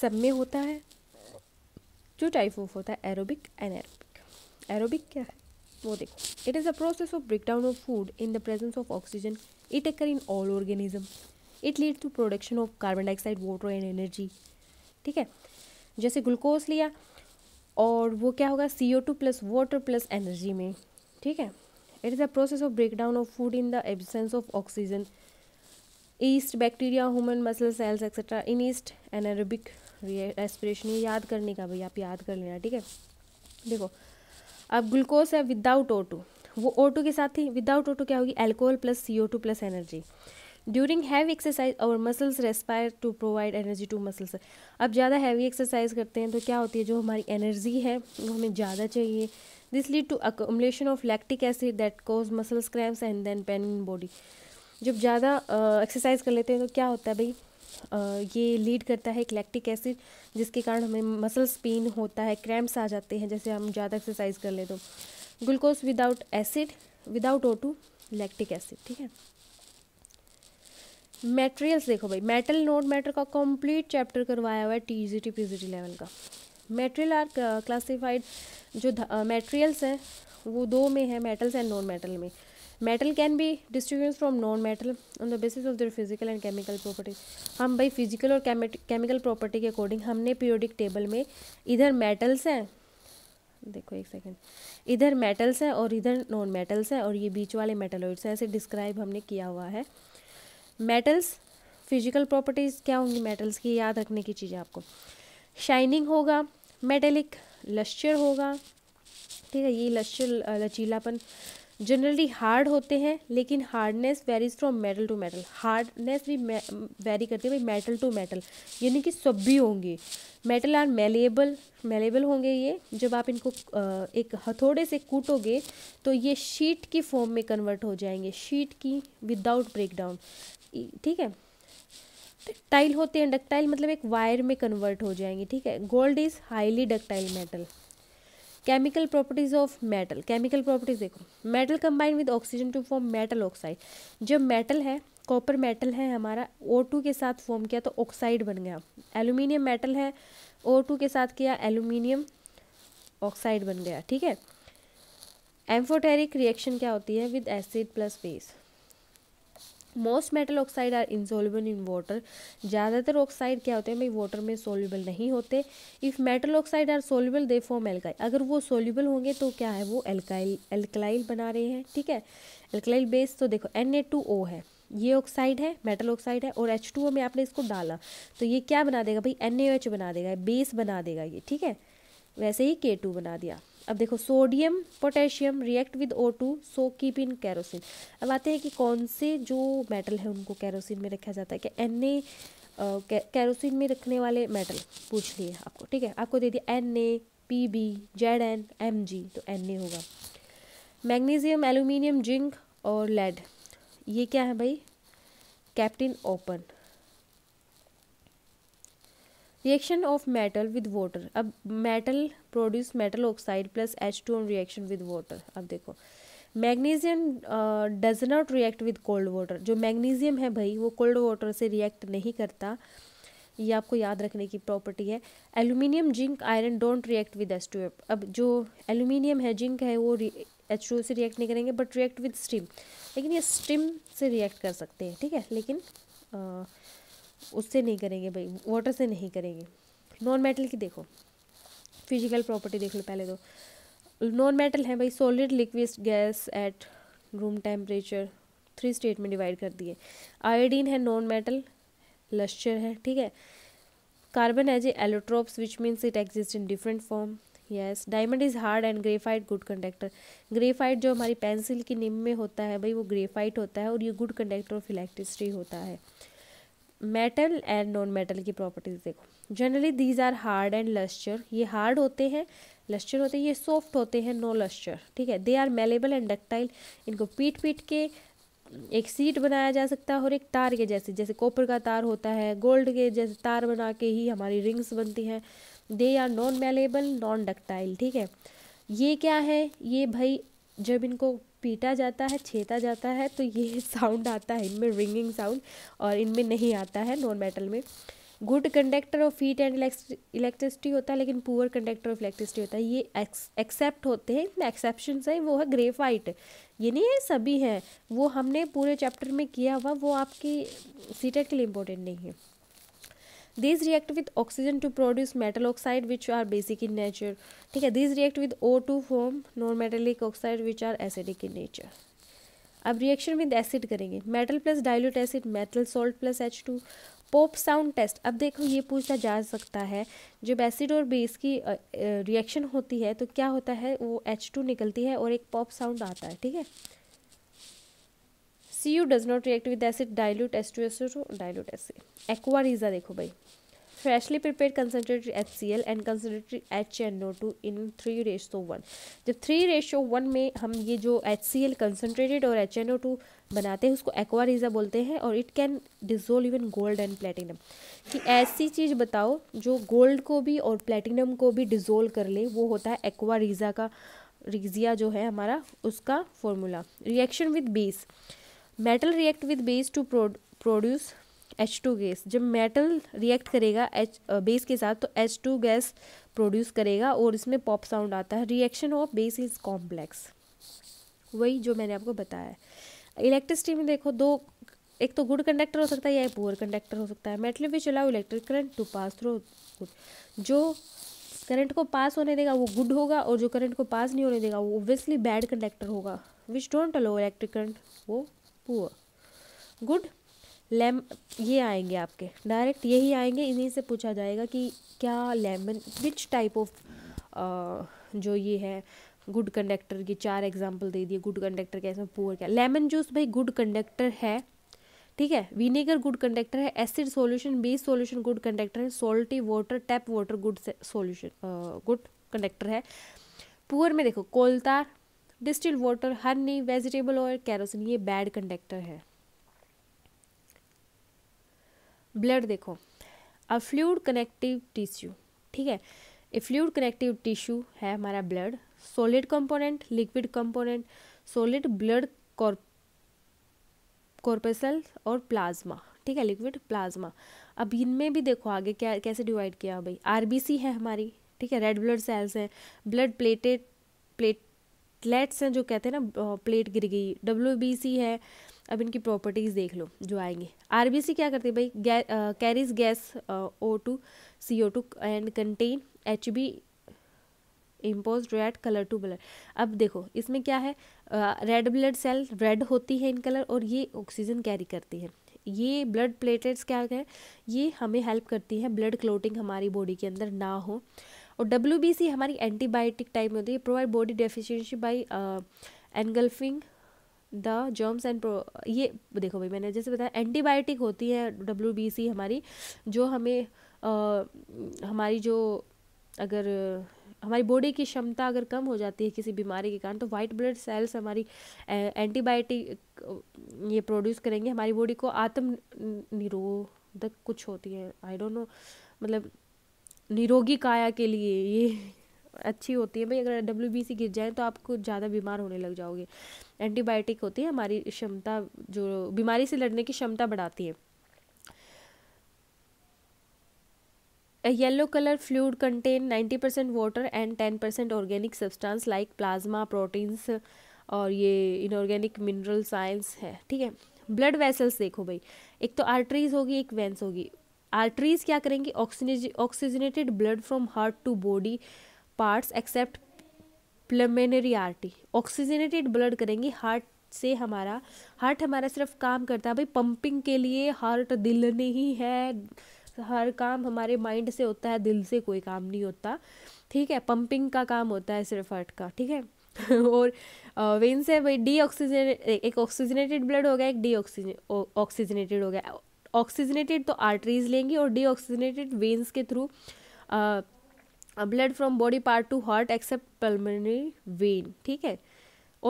सब में होता है टू टाइप ऑफ होता है एरोबिक एन एरोबिक एरोबिक क्या है वो देखो it is a process of break down of food in the presence of oxygen it occur in all organism it lead to production of carbon dioxide water and energy ठीक है जैसे glucose लिया और वो क्या होगा C O two plus water plus energy में ठीक है it is a process of break down of food in the absence of oxygen yeast bacteria human muscle cells etcetera in yeast anaerobic respiration ये याद करने का भाई आप याद कर लेना ठीक है देखो अब ग्लूकोज है विदाउट ओ टू वो ओ टू के साथ ही विदाउट ओ टू क्या होगी alcohol plus C O two plus energy during heavy exercise और muscles respire to provide energy to muscles अब ज़्यादा हैवी एक्सरसाइज करते हैं तो क्या होती है जो हमारी एनर्जी है वो हमें ज़्यादा चाहिए this lead to accumulation of lactic acid that cause muscles cramps and then pain in body जब ज़्यादा एक्सरसाइज कर लेते हैं तो क्या होता है भाई Uh, ये लीड करता है एक लैक्टिक एसिड जिसके कारण हमें मसल्स पेन होता है क्रैम्प्स आ जाते हैं जैसे हम ज़्यादा एक्सरसाइज कर ले तो glucose without acid without O two lactic acid ठीक है मेटेरियल्स देखो भाई मेटल नोट मैटर का कंप्लीट चैप्टर करवाया हुआ है T G T P G T level का मेटेरियल आर क्लासिफाइड जो मेटेरियल्स uh, हैं वो दो में है मेटल्स एंड नॉन मेटल में metal can be distribute from non metal on the basis of their physical and chemical property हम भाई फिजिकल और केमिकल प्रॉपर्टी के अकॉर्डिंग हमने पीरियोडिक टेबल में इधर मेटल्स हैं देखो एक सेकेंड इधर मेटल्स हैं और इधर नॉन मेटल्स हैं और ये बीच वाले मेटलॉइड्स हैं ऐसे डिस्क्राइब हमने किया हुआ है मेटल्स फिजिकल प्रॉपर्टीज़ क्या होंगी मेटल्स की याद रखने की चीज़ें आपको शाइनिंग होगा मेटेलिक लश्चर होगा ठीक है ये लश्चर लचीलापन जनरली हार्ड होते हैं लेकिन hardness varies from metal to metal hardness भी वेरी करती है भाई मेटल टू मेटल यानी कि सब भी होंगे मेटल आर मेलेबल मेलेबल होंगे ये जब आप इनको एक हथौड़े से कूटोगे तो ये शीट की फॉर्म में कन्वर्ट हो जाएंगे शीट की विदाउट ब्रेक डाउन ठीक है टाइल तो होते हैं डक्टाइल मतलब एक वायर में कन्वर्ट हो जाएंगे ठीक है gold is highly ductile metal chemical properties of metal chemical properties देखो metal combine with oxygen to form metal oxide जो मेटल है कॉपर मेटल है हमारा ओ टू के साथ फॉर्म किया तो ऑक्साइड बन गया एल्यूमिनियम मेटल है ओ टू के साथ किया एल्यूमिनियम ऑक्साइड बन गया ठीक है एम्फोटेरिक रिएक्शन क्या होती है with acid plus base most metal oxide are insoluble in water ज़्यादातर ऑक्साइड क्या होते हैं भाई वाटर में सोल्यूबल नहीं होते if metal oxide are soluble they form alkali अगर वो सोल्यूबल होंगे तो क्या है वो एल्काइल एल्कलाइल बना रहे हैं ठीक है एल्कलाइल बेस तो देखो एन है ये ऑक्साइड है मेटल ऑक्साइड है और एच टू में आपने इसको डाला तो ये क्या बना देगा भाई एन बना देगा बेस बना देगा ये ठीक है वैसे ही के टू बना दिया अब देखो sodium potassium react with O two so keep in kerosene अब आते हैं कि कौन से जो मेटल है उनको कैरोसिन में रखा जाता है कि एन ए कैरोसिन में रखने वाले मेटल पूछ लिए आपको ठीक है आपको दे दिया N A P B Z N M G तो एन ए होगा मैग्नीजियम एल्यूमिनियम जिंक और लेड ये क्या है भाई कैप्टिन ओपन reaction of metal with water अब metal produce metal oxide plus H two on reaction with water अब देखो magnesium does not react with cold water जो मैग्नीशियम है भाई वो कोल्ड वाटर से रिएक्ट नहीं करता ये आपको याद रखने की प्रॉपर्टी है aluminium zinc iron don't react with H two अब जो एल्यूमिनियम है जिंक है वो एच टू से रिएक्ट नहीं करेंगे बट रिएक्ट विद स्टीम लेकिन ये स्टीम से रिएक्ट कर सकते हैं ठीक है लेकिन उससे नहीं करेंगे भाई वाटर से नहीं करेंगे नॉन मेटल की देखो फिजिकल प्रॉपर्टी देख लो पहले तो नॉन मेटल है भाई solid liquid gas at room temperature three state में डिवाइड कर दिए आयोडीन है नॉन मेटल लश्चर है ठीक है carbon as a allotropes which means it exist in different form yes diamond is hard and graphite good conductor graphite जो हमारी pencil की निम में होता है भाई वो ग्रेफाइट होता है और ये गुड कंडक्टर ऑफ इलेक्ट्रिसिटी होता है मेटल एंड नॉन मेटल की प्रॉपर्टीज़ देखो generally these are hard and lustre ये हार्ड होते हैं लस्चर होते हैं ये सॉफ्ट होते हैं नो लस्चर ठीक है they are malleable and ductile इनको पीट पीट के एक सीट बनाया जा सकता है और एक तार के जैसे जैसे कॉपर का तार होता है गोल्ड के जैसे तार बना के ही हमारी रिंग्स बनती हैं they are non malleable non ductile ठीक है ये क्या है ये भाई जब इनको पीटा जाता है छेता जाता है तो ये साउंड आता है इनमें रिंगिंग साउंड और इनमें नहीं आता है नॉन मेटल में good conductor of heat and electricity होता है लेकिन पुअर कंडक्टर ऑफ इलेक्ट्रिसिटी होता है ये एक्सेप्ट होते हैं इनमें एक्सेप्शन है वो है ग्रेफाइट ये नहीं है सभी हैं वो हमने पूरे चैप्टर में किया हुआ वो आपकी सीटेट के लिए इम्पोर्टेंट नहीं है this react with oxygen to produce metal oxide which are basic in nature ठीक है this react with O two form non metallic oxide which are acidic in nature अब रिएक्शन विद एसिड करेंगे metal plus dilute acid metal salt plus H two pop sound test अब देखो ये पूछा जा सकता है जब एसिड और बेस की रिएक्शन होती है तो क्या होता है वो एच टू निकलती है और एक पॉप साउंड आता है ठीक है C U does not react with acid dilute S two S two acid aqua regia देखो भाई freshly prepare concentrated H C L and concentrated H N O two in three ratio one जब three ratio one में हम ये जो H C L concentrated और H N O two बनाते हैं उसको एक्वारीजा बोलते हैं और it can dissolve even gold and platinum कि ऐसी चीज़ बताओ जो गोल्ड को भी और प्लेटिनम को भी डिजोल्व कर ले वो होता है एक्वारीजा का रिजिया जो है हमारा उसका formula reaction with base metal react with base to produce H two gas जब मेटल रिएक्ट करेगा एच बेस के साथ तो एच टू गैस प्रोड्यूस करेगा और इसमें पॉप साउंड आता है reaction of base is complex वही जो मैंने आपको बताया इलेक्ट्रिसिटी में देखो दो एक तो गुड कंडक्टर हो सकता है या पुअर कंडक्टर हो सकता है metal which allow electric current to pass through good जो करंट को पास होने देगा वो गुड होगा और जो करंट को पास नहीं होने देगा वो ऑब्वियसली बैड कंडक्टर होगा which don't allow electric current वो पुअर गुड लेम ये आएंगे आपके डायरेक्ट यही आएंगे इन्हीं से पूछा जाएगा कि क्या लेमन विच टाइप ऑफ जो ये है गुड कंडक्टर की चार एग्जांपल दे दिए गुड कंडक्टर कैसे पुअर क्या लेमन जूस भाई गुड कंडक्टर है ठीक है विनेगर गुड कंडक्टर है acid solution base solution good conductor है salty water tap water good solution good conductor है पुअर में देखो coal tar distil water honey vegetable oil kerosene ये बैड कंडक्टर है ब्लड देखो अ फ्लूड कनेक्टिव टिश्यू ठीक है ए फ्लूड कनेक्टिव टिश्यू है हमारा blood solid component liquid component solid blood corpuscle और प्लाज्मा ठीक है लिक्विड प्लाज्मा अब इनमें भी देखो आगे क्या कैसे डिवाइड किया भाई आरबीसी है हमारी ठीक है रेड ब्लड सेल्स हैं ब्लड प्लेटेड प्लेट एथलेट्स हैं जो कहते हैं ना प्लेट गिर गई डब्ल्यू है अब इनकी प्रॉपर्टीज़ देख लो जो आएंगे आर क्या करती है भाई carries gas O two C O two and contain H B impose red colour to blood अब देखो इसमें क्या है रेड ब्लड सेल रेड होती है इन कलर और ये ऑक्सीजन कैरी करती है ये ब्लड प्लेटलेट्स क्या है ये हमें हेल्प करती है ब्लड क्लोटिंग हमारी बॉडी के अंदर ना हो और डब्ल्यू हमारी एंटीबायोटिक टाइप में होती है provide body deficiency by engulfing the germs and ये देखो भाई मैंने जैसे बताया एंटीबायोटिक होती है डब्ल्यू हमारी जो हमें आ, uh, हमारी जो अगर हमारी बॉडी की क्षमता अगर कम हो जाती है किसी बीमारी के कारण तो वाइट ब्लड सेल्स हमारी एंटीबायोटिक uh, uh, ये प्रोड्यूस करेंगे हमारी बॉडी को आत्म निरोधक कुछ होती है आई डोंट नो मतलब निरोगी काया के लिए ये अच्छी होती है भाई अगर डब्ल्यू सी गिर जाए तो आपको ज़्यादा बीमार होने लग जाओगे एंटीबायोटिक होती है हमारी क्षमता जो बीमारी से लड़ने की क्षमता बढ़ाती है yellow colour fluid contain ninety percent water and ten percent organic substance like plasma proteins और ये इनऑर्गेनिक मिनरल साइंस है ठीक है ब्लड वेसल्स देखो भाई एक तो आर्टरीज होगी एक वेंस होगी आर्टरीज क्या करेंगी oxygenated blood from heart to body parts except pulmonary artery oxygenated blood करेंगी हार्ट से हमारा हार्ट हमारा सिर्फ काम करता है भाई पंपिंग के लिए हार्ट दिल नहीं है हर काम हमारे माइंड से होता है दिल से कोई काम नहीं होता ठीक है पंपिंग का काम होता है सिर्फ हार्ट का ठीक है और वेन से भाई डी ऑक्सीजन एक ऑक्सीजनेटेड ब्लड हो गया एक डी ऑक्सीजन ऑक्सीजनेटेड हो गया ऑक्सीजनेटेड तो आर्टरीज लेंगे और डीऑक्सीजनेटेड वेन्स के through blood from body part to heart except pulmonary vein ठीक है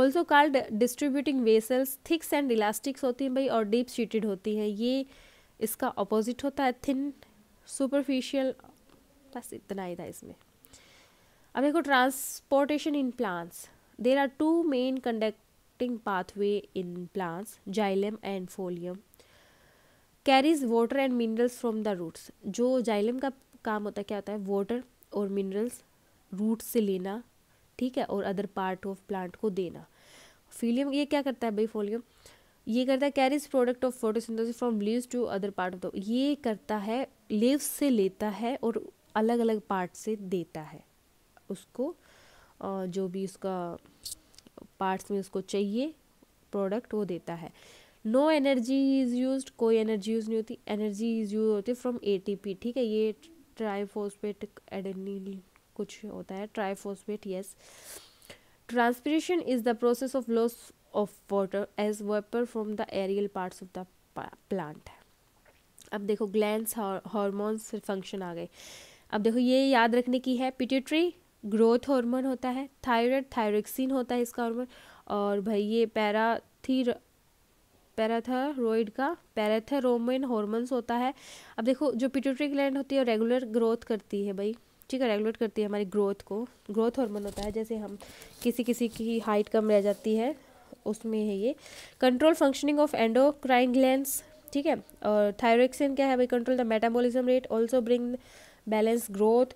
also called distributing vessels thicks and elastics होती हैं भाई और डीप सीटेड होती हैं ये इसका अपोजिट होता है थिन सुपरफिशियल बस इतना ही था इसमें अब देखो transportation in plants there are two main conducting pathway in plants xylem and phloem carries water and minerals from the roots जो जाइलम का काम होता है क्या होता है वाटर और मिनरल्स रूट से लेना ठीक है और अदर पार्ट ऑफ प्लांट को देना फीलियम ये क्या करता है भाई फोलियम ये करता है carries product of photosynthesis from leaves to other part of the ये करता है लीव्स से लेता है और अलग अलग पार्ट से देता है उसको जो भी उसका पार्ट्स में उसको चाहिए प्रोडक्ट वो देता है नो एनर्जी इज़ यूज कोई एनर्जी यूज़ नहीं होती एनर्जी इज़ यूज होती फ्रॉम ए टी पी ठीक है ये ट्राईफोस्पेट एडेनिल कुछ होता है triphosphate yes transpiration is the process of loss of water as vapour from the aerial part of the plant अब देखो ग्लैंड हॉर्मोन्स फंक्शन आ गए अब देखो ये याद रखने की है पिट्यूटरी ग्रोथ हार्मोन होता है थायराइड थायरोक्सिन होता है इसका हार्मोन और भाई ये पैरा पैराथरोइड का पैराथेरोमिन हॉर्मोन्स होता है अब देखो जो पिट्यूटरी ग्लैंड होती है रेगुलर ग्रोथ करती है भाई ठीक है रेगुलेट करती है हमारी ग्रोथ को ग्रोथ हार्मोन होता है जैसे हम किसी किसी की हाइट कम रह जाती है उसमें है ये control functioning of endocrine glands ठीक है और थायरोक्सिन क्या है भाई control the metabolism rate also bring balance growth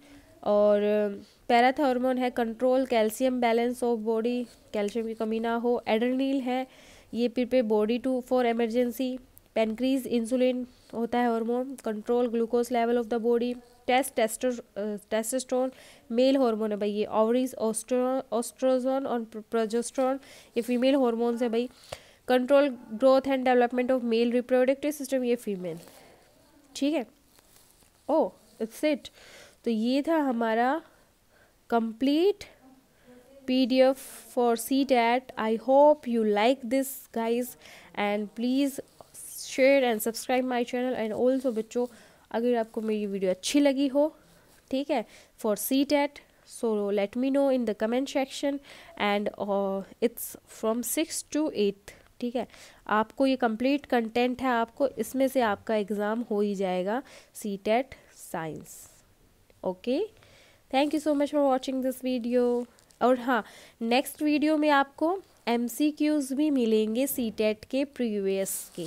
और uh, पैराथार्मोन है control calcium balance of body calcium की कमी ना हो एडरनील है ये prepare body to for emergency pancreas insulin होता है hormone control glucose level of the body test testo testosterone male hormone है भाई ये ओवरीज ऑस्ट्रोजोन और प्रोजेस्ट्रॉन ये फीमेल हार्मोन्स है भाई control growth and development of male reproductive system ये फीमेल ठीक है ओ इट्स इट तो ये था हमारा complete pdf for cdat i hope you like this guys and please share and subscribe my channel and also बच्चों अगर आपको मेरी वीडियो अच्छी लगी हो ठीक है for C TET so let me know in the comment section and it's from six to eighth ठीक है आपको ये कंप्लीट कंटेंट है आपको इसमें से आपका एग्ज़ाम हो ही जाएगा C TET science okay thank you so much for watching this video और हाँ नेक्स्ट वीडियो में आपको एम भी मिलेंगे सी e के प्रीवियस के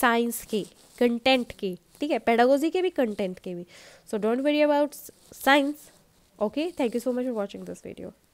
साइंस के कंटेंट के ठीक है पेडागोजी के भी कंटेंट के भी so don't worry about science okay thank you so much for watching this video